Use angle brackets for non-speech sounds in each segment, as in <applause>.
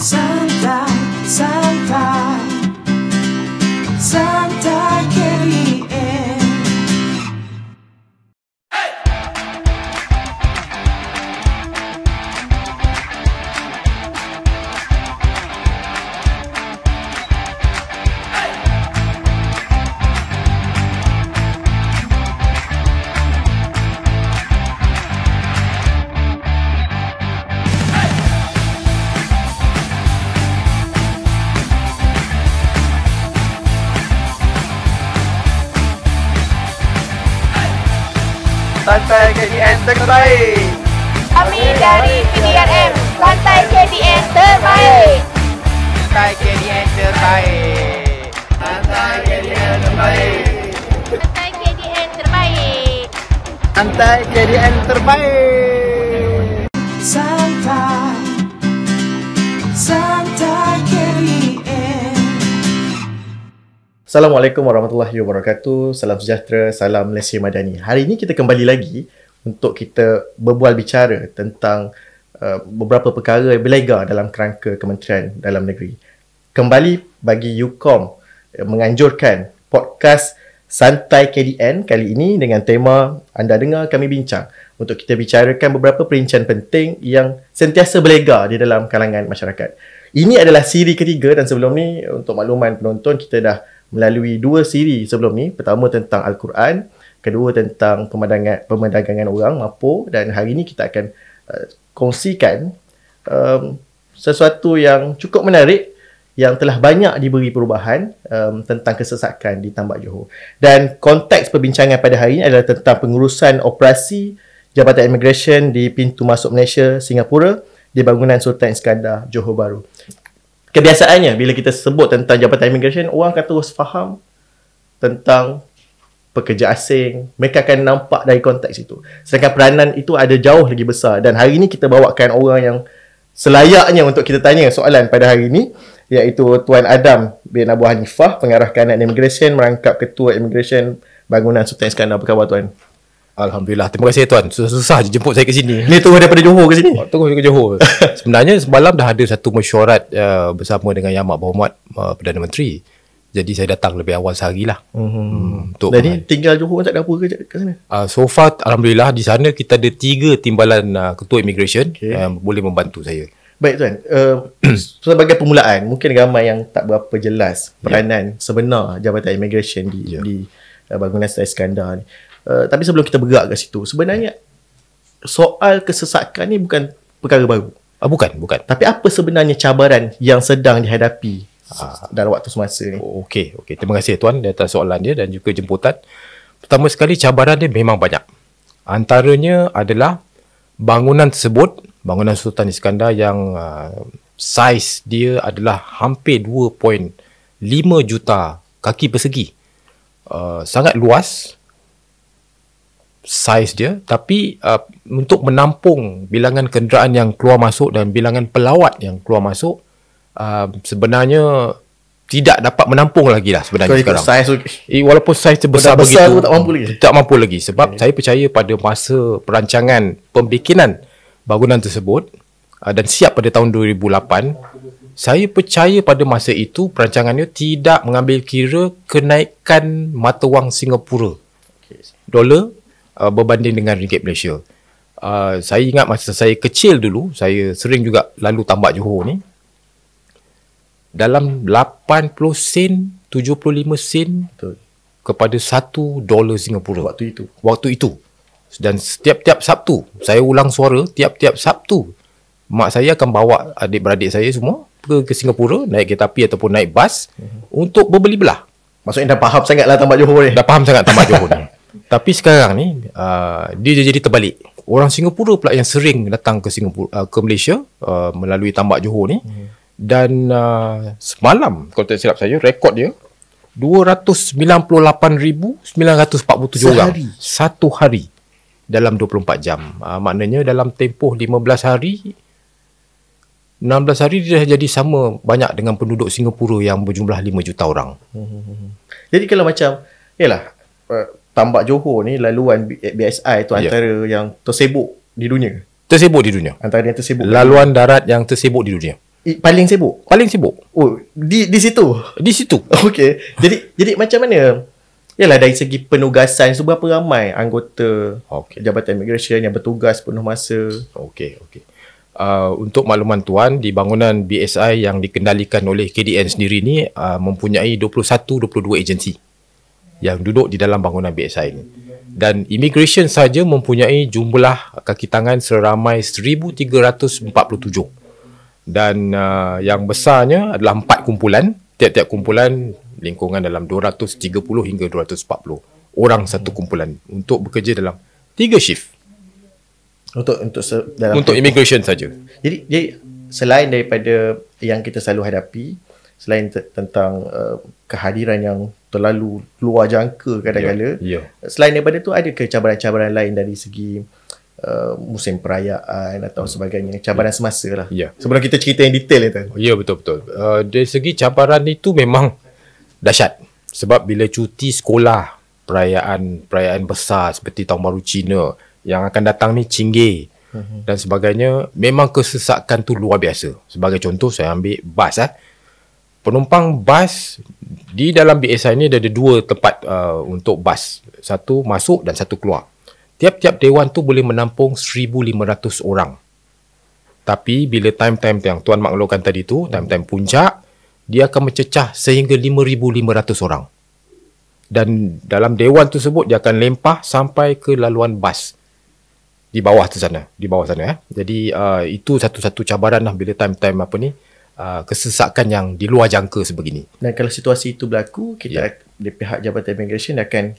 Santa, Santa. Lantai KDN terbaik Kami dari PDRM Lantai KDN terbaik Lantai KDN terbaik Lantai KDN terbaik Lantai KDN terbaik Lantai KDN terbaik Assalamualaikum warahmatullahi wabarakatuh. Salam sejahtera, salam Malaysia Madani. Hari ini kita kembali lagi untuk kita berbual bicara tentang uh, beberapa perkara yang berlega dalam kerangka Kementerian Dalam Negeri. Kembali bagi UKOM eh, menganjurkan podcast Santai KDN kali ini dengan tema anda dengar kami bincang untuk kita bicarakan beberapa perincian penting yang sentiasa berlega di dalam kalangan masyarakat. Ini adalah siri ketiga dan sebelum ni untuk makluman penonton kita dah melalui dua siri sebelum ni. Pertama tentang Al-Quran, kedua tentang pemandangan pemandangan orang mampu dan hari ini kita akan uh, kongsikan um, sesuatu yang cukup menarik yang telah banyak diberi perubahan um, tentang kesesakan di Tambak Johor. Dan konteks perbincangan pada hari ini adalah tentang pengurusan operasi Jabatan Immigration di pintu masuk Malaysia Singapura di bangunan Sultan Iskandar Johor Bahru kebiasaannya bila kita sebut tentang jabatan immigration orang akan terus faham tentang pekerja asing mereka akan nampak dari konteks itu sedangkan peranan itu ada jauh lagi besar dan hari ini kita bawakan orang yang selayaknya untuk kita tanya soalan pada hari ini iaitu Tuan Adam bin Abu Hanifah pengarah kanan immigration merangkap ketua immigration bangunan Sultan Iskandar apa khabar Tuan? Alhamdulillah Terima kasih tuan Susah je jemput saya ke sini Ni tunggu daripada Johor ke sini oh, Tunggu daripada Johor <laughs> Sebenarnya semalam dah ada satu mesyuarat uh, Bersama dengan Yang Mak Bahumat uh, Perdana Menteri Jadi saya datang lebih awal sehari lah mm-hmm. Jadi mahal. tinggal Johor tak ada apa ke kat sana? Uh, so far Alhamdulillah Di sana kita ada tiga timbalan uh, Ketua Immigration okay. Yang um, boleh membantu saya Baik tuan uh, <clears throat> Sebagai permulaan Mungkin ramai yang tak berapa jelas ya. Peranan yeah. sebenar Jabatan Immigration di, yeah. di uh, Bangunan Setia Iskandar ni Eh, tapi sebelum kita bergerak ke situ, sebenarnya soal kesesakan ni bukan perkara baru. Ah bukan, bukan. Tapi apa sebenarnya cabaran yang sedang dihadapi ah. ah dalam waktu semasa ni? Oh, okey, okey. Terima kasih tuan atas soalan dia dan juga jemputan. Pertama sekali cabaran dia memang banyak. Antaranya adalah bangunan tersebut, bangunan Sultan Iskandar yang uh, saiz dia adalah hampir 2.5 juta kaki persegi. Uh, sangat luas size dia tapi uh, untuk menampung bilangan kenderaan yang keluar masuk dan bilangan pelawat yang keluar masuk uh, sebenarnya tidak dapat menampung lagi lah sebenarnya Kau sekarang. Saiz, okay. eh, walaupun saiz terbesar besar begitu, tak mampu lagi. Hmm, tak mampu lagi sebab okay. saya percaya pada masa perancangan pembikinan bangunan tersebut uh, dan siap pada tahun 2008, saya percaya pada masa itu perancangannya tidak mengambil kira kenaikan mata wang Singapura. Okay. Dolar uh, berbanding dengan ringgit Malaysia. Uh, saya ingat masa saya kecil dulu, saya sering juga lalu tambak Johor ni. Dalam 80 sen, 75 sen kepada 1 dolar Singapura. Waktu itu. Waktu itu. Dan setiap-tiap Sabtu, saya ulang suara, tiap-tiap Sabtu, mak saya akan bawa adik-beradik saya semua ke, ke Singapura, naik kereta api ataupun naik bas uh-huh. untuk berbeli belah. Maksudnya dah faham sangatlah tambah Johor ni. Dah faham sangat tambah Johor ni. <laughs> Tapi sekarang ni uh, dia jadi, jadi terbalik. Orang Singapura pula yang sering datang ke Singapura uh, ke Malaysia uh, melalui tambak Johor ni hmm. dan uh, semalam kalau tak silap saya rekod dia 298947 orang satu hari dalam 24 jam. Uh, maknanya dalam tempoh 15 hari 16 hari dia dah jadi sama banyak dengan penduduk Singapura yang berjumlah 5 juta orang. Hmm, hmm, hmm, hmm. Jadi kalau macam yalah uh, Tambak Johor ni laluan BSI tu ya. antara yeah. yang tersibuk di dunia. Tersibuk di dunia. Antara yang tersibuk. Laluan darat yang tersibuk di dunia. I, paling sibuk. Paling sibuk. Oh, di di situ. Di situ. <laughs> Okey. Jadi jadi macam mana? Yalah dari segi penugasan so berapa ramai anggota okay. Jabatan Immigration yang bertugas penuh masa. Okey, okey. Uh, untuk makluman tuan di bangunan BSI yang dikendalikan oleh KDN sendiri ni uh, mempunyai 21 22 agensi yang duduk di dalam bangunan biasa ini. Dan immigration saja mempunyai jumlah kaki tangan seramai 1,347. Dan uh, yang besarnya adalah empat kumpulan. Tiap-tiap kumpulan lingkungan dalam 230 hingga 240 orang satu kumpulan untuk bekerja dalam tiga shift. Untuk untuk dalam untuk immigration saja. Jadi jadi selain daripada yang kita selalu hadapi selain t- tentang uh, kehadiran yang terlalu luar jangka kadang kadang yeah, yeah. selain daripada tu ada ke cabaran-cabaran lain dari segi Uh, musim perayaan atau hmm. sebagainya cabaran yeah. semasa lah yeah. sebelum kita cerita yang detail ya yeah, betul-betul uh, dari segi cabaran itu memang dahsyat sebab bila cuti sekolah perayaan perayaan besar seperti tahun baru Cina yang akan datang ni cinggi uh-huh. Mhm. dan sebagainya memang kesesakan tu luar biasa sebagai contoh saya ambil bas lah eh penumpang bas di dalam BSI ni ada dua tempat uh, untuk bas. Satu masuk dan satu keluar. Tiap-tiap dewan tu boleh menampung 1,500 orang. Tapi bila time-time yang Tuan maklumkan tadi tu, time-time puncak, dia akan mencecah sehingga 5,500 orang. Dan dalam dewan tersebut, dia akan lempah sampai ke laluan bas di bawah tu sana di bawah sana eh. jadi uh, itu satu-satu cabaran lah bila time-time apa ni Uh, kesesakan yang di luar jangka sebegini. Dan kalau situasi itu berlaku, kita yeah. di pihak Jabatan Immigration akan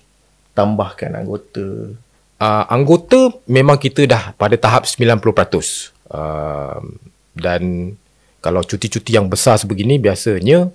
tambahkan anggota. Uh, anggota memang kita dah pada tahap 90%. Uh, dan kalau cuti-cuti yang besar sebegini biasanya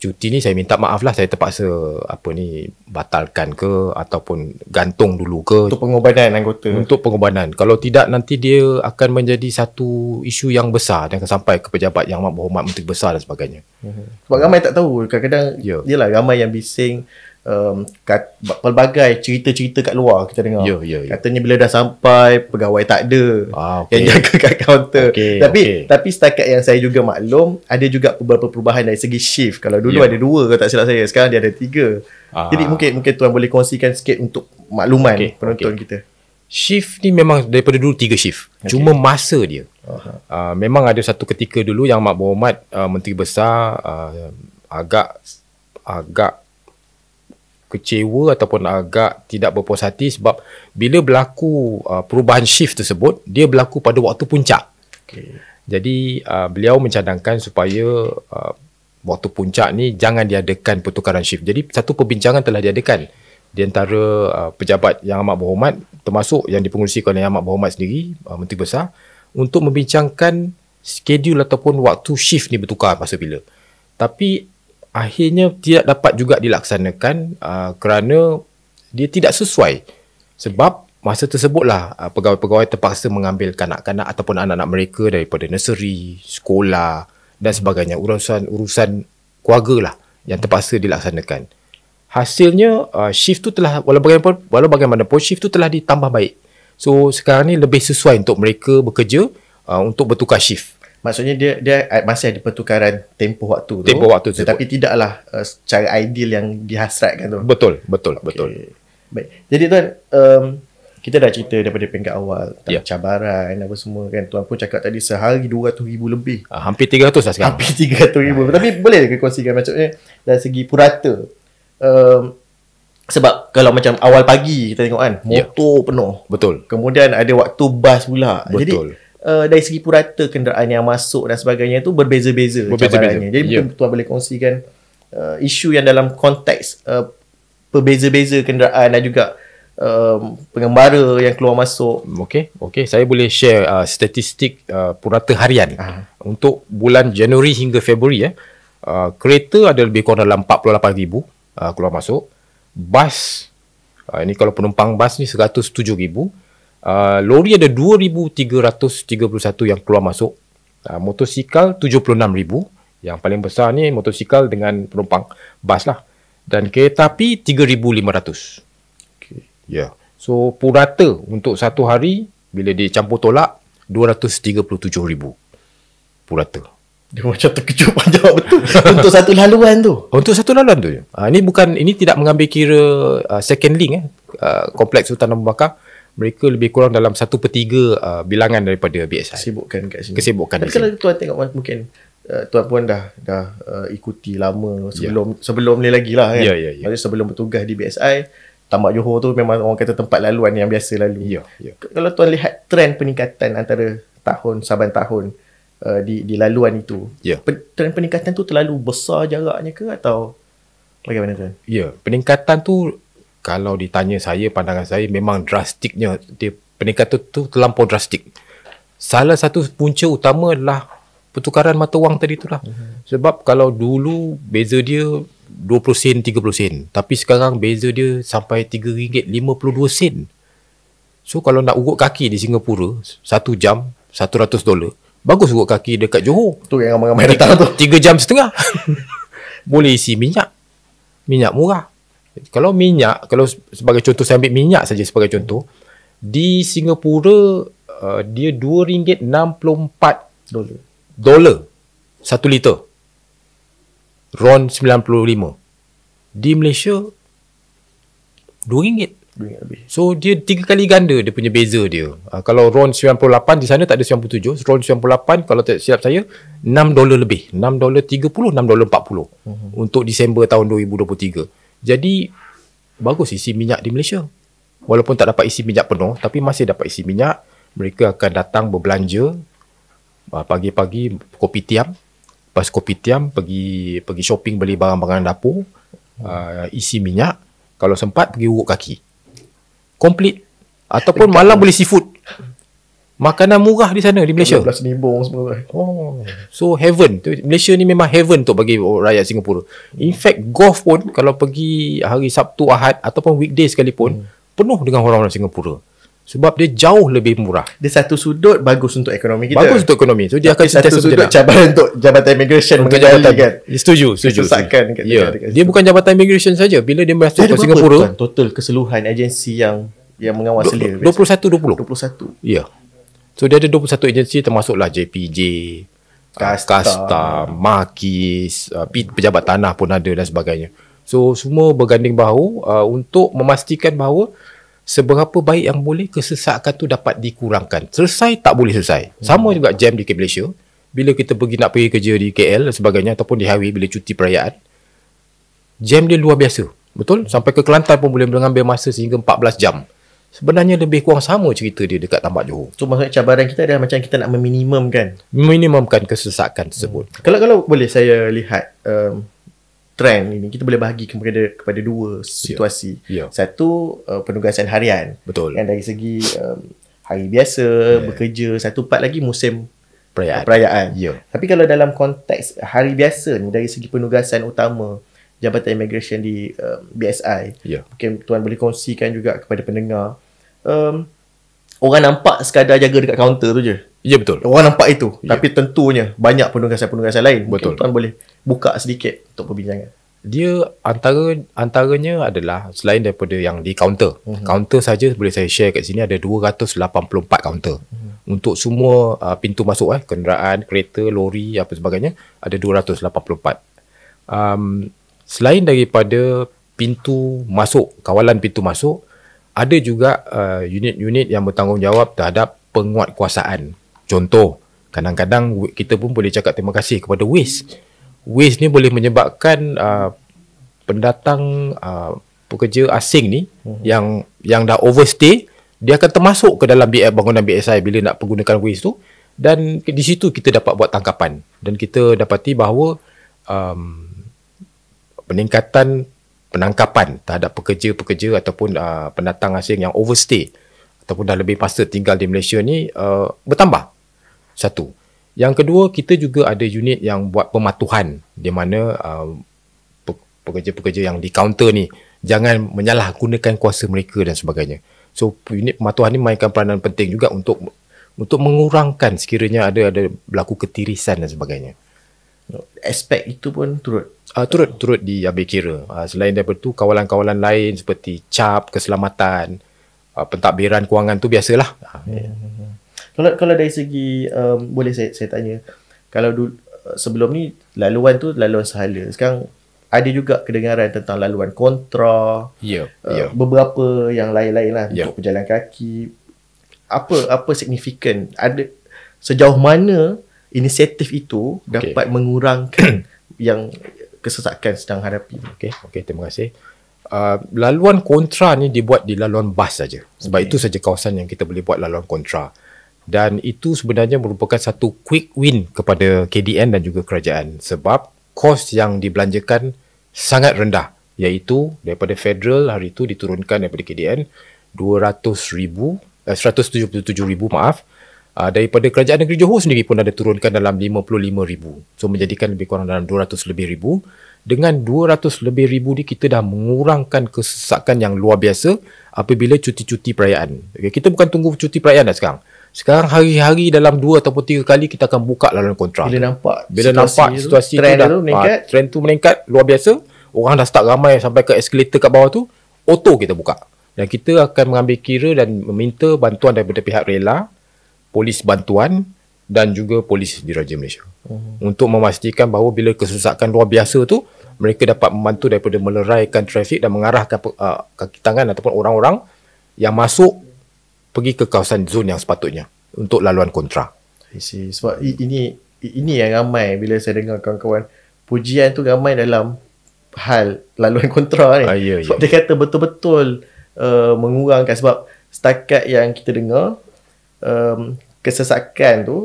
cuti ni saya minta maaf lah saya terpaksa apa ni batalkan ke ataupun gantung dulu ke untuk pengobanan anggota untuk pengobanan kalau tidak nanti dia akan menjadi satu isu yang besar dan akan sampai ke pejabat yang berhormat menteri besar dan sebagainya mhm. sebab ramai tak tahu kadang-kadang ya. yeah. lah ramai yang bising um, kat, pelbagai cerita-cerita kat luar kita dengar. Yeah, yeah, yeah. Katanya bila dah sampai pegawai tak ada ah, okay. yang jaga kat kaunter. Okay, tapi okay. tapi setakat yang saya juga maklum ada juga beberapa perubahan dari segi shift. Kalau dulu yeah. ada dua kalau tak silap saya, sekarang dia ada tiga. Ah. Jadi mungkin mungkin tuan boleh kongsikan sikit untuk makluman okay, penonton okay. kita. Shift ni memang daripada dulu tiga shift. Okay. Cuma masa dia. Uh-huh. Uh, memang ada satu ketika dulu yang Mak Muhammad uh, menteri besar uh, agak agak kecewa ataupun agak tidak berpuas hati sebab bila berlaku uh, perubahan shift tersebut dia berlaku pada waktu puncak. Okay. Jadi uh, beliau mencadangkan supaya uh, waktu puncak ni jangan diadakan pertukaran shift. Jadi satu perbincangan telah diadakan di antara uh, pejabat yang amat berhormat termasuk yang dipengerusi oleh yang amat berhormat sendiri uh, Menteri Besar untuk membincangkan schedule ataupun waktu shift ni bertukar masa bila. Tapi akhirnya tidak dapat juga dilaksanakan uh, kerana dia tidak sesuai sebab masa tersebutlah uh, pegawai-pegawai terpaksa mengambil kanak-kanak ataupun anak-anak mereka daripada nursery, sekolah dan sebagainya urusan-urusan keluarga lah yang terpaksa dilaksanakan. Hasilnya uh, shift tu telah walaupun bagaimanapun walau bagaimanapun shift tu telah ditambah baik. So sekarang ni lebih sesuai untuk mereka bekerja uh, untuk bertukar shift. Maksudnya dia dia eh, masih ada pertukaran tempoh waktu tu. Tempoh waktu tu. Tapi tidaklah uh, eh, secara ideal yang dihasratkan tu. Betul, betul, okay. betul. Baik. Jadi tuan, um, kita dah cerita daripada peringkat awal tentang yeah. cabaran apa semua kan. Tuan pun cakap tadi sehari 200 ribu lebih. Uh, hampir 300 lah sekarang. Hampir 300 ribu. Tapi boleh ke kongsikan macamnya dari segi purata. Um, sebab kalau macam awal pagi kita tengok kan, ya. motor yeah. penuh. Betul. Kemudian ada waktu bas pula. Betul. Jadi, uh, dari segi purata kenderaan yang masuk dan sebagainya tu berbeza-beza, berbeza cabarannya. Jadi yeah. mungkin ya. tuan boleh kongsikan uh, isu yang dalam konteks uh, berbeza-beza kenderaan dan juga Uh, pengembara yang keluar masuk Okay, okay. saya boleh share uh, statistik uh, purata harian uh-huh. Untuk bulan Januari hingga Februari eh, uh, Kereta ada lebih kurang dalam 48 ribu uh, keluar masuk Bas, uh, ini kalau penumpang bas ni 107 ribu uh, Ah, lori ada 2,331 yang keluar masuk. Uh, motosikal 76,000. Yang paling besar ni motosikal dengan penumpang bas lah. Dan kereta api 3,500. Okay. Yeah. So, purata untuk satu hari bila dicampur tolak 237,000 purata. Dia macam terkejut panjang betul <laughs> untuk satu laluan tu. Untuk satu laluan tu. Ah uh, ini bukan ini tidak mengambil kira uh, second link eh uh, kompleks Sultan Abu Bakar mereka lebih kurang dalam 1/3 uh, bilangan daripada BSI. Kesibukan kat sini. Kesibukan. Tapi kalau sini. tuan tengok mungkin uh, tuan puan dah dah uh, ikuti lama sebelum yeah. sebelum ni lagi lah kan. Yeah, yeah, yeah. Maksudnya sebelum bertugas di BSI, Tambak Johor tu memang orang kata tempat laluan yang biasa lalu. Yeah, yeah. Kalau tuan lihat trend peningkatan antara tahun saban tahun uh, di di laluan itu. Yeah. Pe- trend peningkatan tu terlalu besar jaraknya ke atau bagaimana tuan? Ya, peningkatan tu kalau ditanya saya pandangan saya memang drastiknya dia peningkatan tu terlampau drastik. Salah satu punca utama adalah pertukaran mata wang tadi tu lah. Mhm. Sebab kalau dulu beza dia 20 sen 30 sen, tapi sekarang beza dia sampai 3 ringgit 52 sen. So kalau nak urut kaki di Singapura 1 jam 100 dolar. Bagus urut kaki dekat Johor. Tu yang ramai-ramai datang tu. 3 jam setengah. <laughs> Boleh isi minyak. Minyak murah kalau minyak kalau sebagai contoh saya ambil minyak saja sebagai contoh di Singapura uh, dia RM2.64 dolar satu liter RON 95 di Malaysia RM2 So dia tiga kali ganda dia punya beza dia. Uh, kalau RON 98 di sana tak ada 97, RON 98 kalau tak silap saya 6 dolar lebih, 6 dolar 30, 6 dolar 40 uh-huh. Mhm. untuk Disember tahun 2023. Jadi bagus isi minyak di Malaysia. Walaupun tak dapat isi minyak penuh tapi masih dapat isi minyak, mereka akan datang berbelanja ah, pagi-pagi kopi tiam, pas kopi tiam pergi pergi shopping beli barang-barang dapur, uh, isi minyak, kalau sempat pergi urut kaki. Complete ataupun malam beli seafood. Makanan murah di sana di Malaysia. 15 ribu semua. Kan. Oh. So heaven. Malaysia ni memang heaven tu bagi rakyat Singapura. In fact golf pun kalau pergi hari Sabtu Ahad ataupun weekday sekalipun hmm. penuh dengan orang-orang Singapura. Sebab dia jauh lebih murah. Di satu sudut bagus untuk ekonomi kita. Bagus untuk ekonomi. So dia akan satu sudut berjalan. cabaran untuk Jabatan Immigration untuk mengenali jabatan, kan. Setuju, setuju. Kesesakan kat yeah. Ya. dekat Dia bukan Jabatan Immigration saja. Bila dia merasuk ke Singapura. Tuan, total keseluruhan agensi yang yang mengawasi dia. 21 20. 21. Ya. Yeah. So dia ada 21 agensi termasuklah JPJ, Kasta, Kasta Makis, uh, uh Pejabat Tanah pun ada dan sebagainya. So semua berganding bahu uh, untuk memastikan bahawa seberapa baik yang boleh kesesakan tu dapat dikurangkan. Selesai tak boleh selesai. Sama hmm. juga jam di Malaysia. Bila kita pergi nak pergi kerja di KL dan sebagainya ataupun di highway bila cuti perayaan. Jam dia luar biasa. Betul? Sampai ke Kelantan pun boleh mengambil masa sehingga 14 jam. Sebenarnya lebih kurang sama cerita dia dekat Tambak Johor. So maksudnya cabaran kita adalah macam kita nak meminimumkan. Meminimumkan kesesakan tersebut. Hmm. Kalau kalau boleh saya lihat um, trend ini, kita boleh bahagi kepada kepada dua situasi. Yeah. Yeah. Satu, uh, penugasan harian. Betul. Yang dari segi um, hari biasa, yeah. bekerja. Satu part lagi musim perayaan. perayaan. Yeah. Tapi kalau dalam konteks hari biasa ni, dari segi penugasan utama, Jabatan Immigration di um, BSI. Yeah. Mungkin tuan boleh kongsikan juga kepada pendengar. Um, orang nampak sekadar jaga dekat kaunter tu je. Ya betul. Orang nampak itu. Ya. Tapi tentunya banyak penugasan-penugasan lain. Mungkin betul. tuan boleh buka sedikit untuk perbincangan. Dia antara antaranya adalah selain daripada yang di kaunter. Mhm. Kaunter uh-huh. saja boleh saya share kat sini ada 284 kaunter. Uh-huh. Untuk semua uh, pintu masuk eh kenderaan, kereta, lori apa sebagainya ada 284. Um selain daripada pintu masuk, kawalan pintu masuk, ada juga uh, unit-unit yang bertanggungjawab terhadap penguatkuasaan. Contoh, kadang-kadang kita pun boleh cakap terima kasih kepada WIS. WIS ni boleh menyebabkan uh, pendatang uh, pekerja asing ni uh yang yang dah overstay, dia akan termasuk ke dalam bangunan BSI bila nak menggunakan WIS tu dan di situ kita dapat buat tangkapan dan kita dapati bahawa um, peningkatan penangkapan terhadap pekerja-pekerja ataupun uh, pendatang asing yang overstay ataupun dah lebih masa tinggal di Malaysia ni uh, bertambah. Satu. Yang kedua, kita juga ada unit yang buat pematuhan di mana uh, pekerja-pekerja yang di counter ni jangan menyalahgunakan kuasa mereka dan sebagainya. So unit pematuhan ni mainkan peranan penting juga untuk untuk mengurangkan sekiranya ada ada berlaku ketirisan dan sebagainya aspek itu pun turut uh, turut turut diambil kira uh, selain daripada itu, kawalan-kawalan lain seperti cap keselamatan uh, pentadbiran kewangan tu biasalah uh, yeah. Ya, ya. Kalau kalau dari segi um, boleh saya saya tanya kalau dulu, uh, sebelum ni laluan tu laluan sehala sekarang ada juga kedengaran tentang laluan kontra yeah, uh, yeah. beberapa yang lain-lain lah yeah. untuk perjalanan kaki apa apa signifikan ada sejauh mana inisiatif itu okay. dapat mengurangkan <coughs> yang kesesakan sedang hadapi. Okey, okey, terima kasih. Uh, laluan kontra ni dibuat di laluan bas saja. Sebab okay. itu saja kawasan yang kita boleh buat laluan kontra. Dan itu sebenarnya merupakan satu quick win kepada KDN dan juga kerajaan sebab kos yang dibelanjakan sangat rendah iaitu daripada federal hari itu diturunkan daripada KDN 200,000 eh, 177,000 maaf Uh, daripada kerajaan negeri Johor sendiri pun ada turunkan dalam ribu, So menjadikan lebih kurang dalam 200 lebih ribu. Dengan 200 lebih ribu ni kita dah mengurangkan kesesakan yang luar biasa apabila cuti-cuti perayaan. Okay, kita bukan tunggu cuti perayaan dah sekarang. Sekarang hari-hari dalam 2 ataupun 3 kali kita akan buka laluan kontrak. Bila nampak bila nampak situasi tu, trend tu dah tu meningkat, ah, trend tu meningkat luar biasa, orang dah start ramai sampai ke eskalator kat bawah tu, auto kita buka. Dan kita akan mengambil kira dan meminta bantuan daripada pihak rela polis bantuan dan juga polis diraja Malaysia. Uh-huh. Untuk memastikan bahawa bila kesesakan luar biasa tu mereka dapat membantu daripada meleraikan trafik dan mengarahkan uh, kaki tangan ataupun orang-orang yang masuk pergi ke kawasan zon yang sepatutnya untuk laluan kontra. I Sebab ini ini yang ramai bila saya dengar kawan-kawan pujian tu ramai dalam hal laluan <laughs> kontra ni. Uh, ah, yeah, ya. sebab yeah. dia kata betul-betul uh, mengurangkan sebab setakat yang kita dengar um, kesesakan tu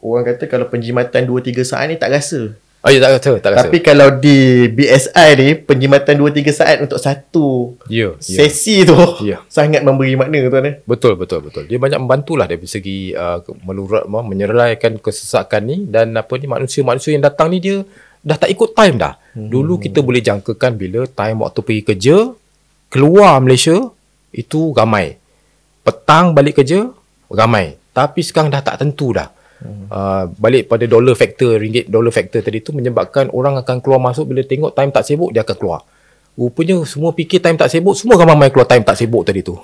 orang kata kalau penjimatan 2 3 saat ni tak rasa. Oh ya tak rasa, tak rasa. Tapi kalau di BSI ni penjimatan 2 3 saat untuk satu yeah, ya. sesi yeah. tu yeah. <laughs> sangat memberi makna tuan eh. Betul betul betul. Dia banyak membantulah dari segi uh, melurat menyerlaikan kesesakan ni dan apa ni manusia-manusia yang datang ni dia dah tak ikut time dah. Hmm. Dulu kita boleh jangkakan bila time waktu pergi kerja keluar Malaysia itu ramai. Petang balik kerja ramai tapi sekarang dah tak tentu dah Uh, balik pada dollar factor ringgit dollar factor tadi tu menyebabkan orang akan keluar masuk bila tengok time tak sibuk dia akan keluar rupanya semua fikir time tak sibuk semua ramai-ramai keluar time tak sibuk tadi tu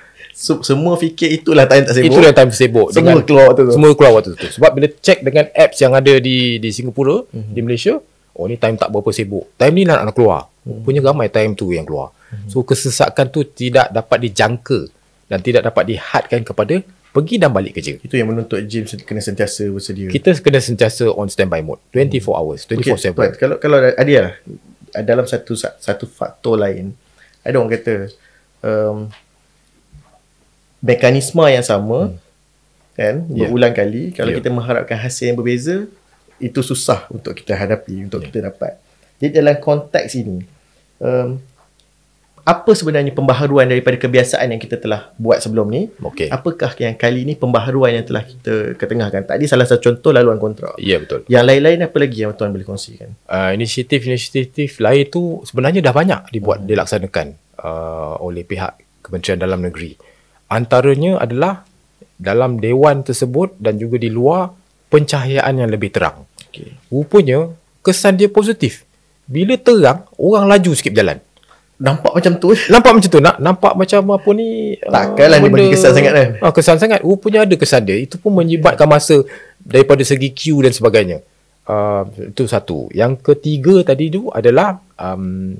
<laughs> semua fikir itulah time tak sibuk itulah time tak sibuk semua dengan, keluar waktu tu semua keluar waktu tu sebab bila check dengan apps yang ada di di Singapura uh-huh. di Malaysia oh ni time tak berapa sibuk time ni lah nak keluar hmm. rupanya ramai time tu yang keluar uh-huh. so kesesakan tu tidak dapat dijangka dan tidak dapat dihadkan kepada pergi dan balik kerja. Itu yang menuntut gym kena sentiasa bersedia. Kita kena sentiasa on standby mode 24 hmm. hours, 24/7. Okay, kalau kalau ada lah dalam satu satu faktor lain, ada orang kata um, mekanisme yang sama hmm. kan berulang kali kalau yeah. kita mengharapkan hasil yang berbeza itu susah untuk kita hadapi untuk yeah. kita dapat. Jadi dalam konteks ini um, apa sebenarnya pembaharuan daripada kebiasaan yang kita telah buat sebelum ni? Okay. Apakah yang kali ni pembaharuan yang telah kita ketengahkan? Tadi salah satu contoh laluan kontrak. Ya, yeah, betul. Yang lain-lain apa lagi yang tuan boleh kongsikan? Ah, inisiatif-inisiatif uh, lain tu sebenarnya dah banyak dibuat, hmm. dilaksanakan uh, oleh pihak Kementerian Dalam Negeri. Antaranya adalah dalam dewan tersebut dan juga di luar pencahayaan yang lebih terang. Okay. Rupanya kesan dia positif. Bila terang, orang laju sikit berjalan. Nampak macam tu eh. Nampak macam tu nak Nampak macam apa ni Takkanlah uh, dia bagi kesan sangat kan ah, Kesan sangat Rupanya ada kesan dia Itu pun menyebabkan masa Daripada segi Q dan sebagainya uh, Itu satu Yang ketiga tadi tu adalah um,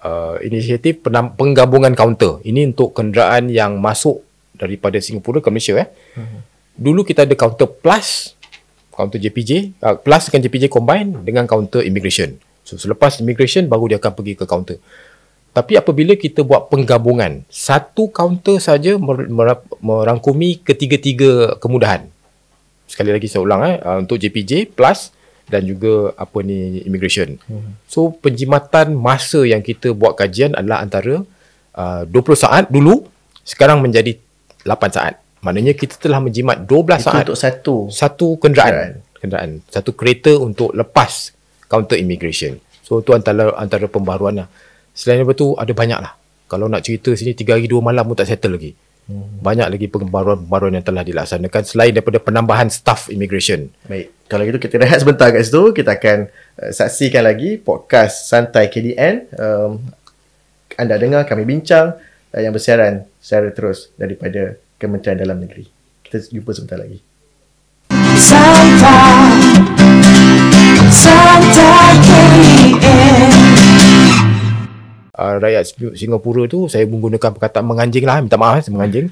uh, Inisiatif penggabungan kaunter Ini untuk kenderaan yang masuk Daripada Singapura ke Malaysia eh. Hmm. Dulu kita ada kaunter plus Kaunter JPJ uh, ah, Plus dengan JPJ combine Dengan kaunter immigration So selepas immigration baru dia akan pergi ke kaunter. Tapi apabila kita buat penggabungan, satu kaunter saja merangkumi ketiga-tiga kemudahan. Sekali lagi saya ulang eh uh, untuk JPJ plus dan juga apa ni immigration. Hmm. So penjimatan masa yang kita buat kajian adalah antara uh, 20 saat dulu sekarang menjadi 8 saat. Maknanya kita telah menjimat 12 Itu saat untuk satu satu kenderaan, kenderaan kenderaan satu kereta untuk lepas kaunter immigration. So tu antara antara pembaruanlah. Selain daripada tu ada banyak lah Kalau nak cerita sini 3 hari 2 malam pun tak settle lagi hmm. Banyak lagi pembaruan-pembaruan yang telah dilaksanakan Selain daripada penambahan staff immigration Baik Kalau gitu kita rehat sebentar kat situ Kita akan uh, saksikan lagi podcast Santai KDN um, Anda dengar kami bincang uh, Yang bersiaran secara terus Daripada Kementerian Dalam Negeri Kita jumpa sebentar lagi Santai Santai uh, rakyat Singapura tu saya menggunakan perkataan menganjing lah eh. minta maaf eh, menganjing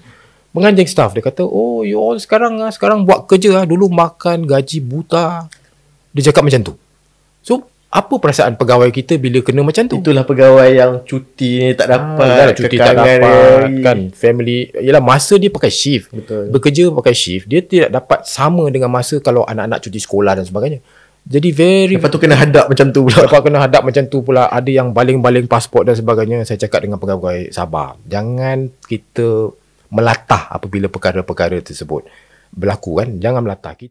menganjing staff dia kata oh you all sekarang ah, sekarang buat kerja ah. dulu makan gaji buta dia cakap macam tu so apa perasaan pegawai kita bila kena macam tu itulah pegawai yang cuti ni tak dapat ah, cuti tak dapat hari. kan family ialah masa dia pakai shift Betul. bekerja pakai shift dia tidak dapat sama dengan masa kalau anak-anak cuti sekolah dan sebagainya jadi very Lepas tu kena hadap macam tu pula <laughs> Lepas kena hadap macam tu pula Ada yang baling-baling pasport dan sebagainya Saya cakap dengan pegawai Sabah Jangan kita melatah apabila perkara-perkara tersebut berlaku kan Jangan melatah kita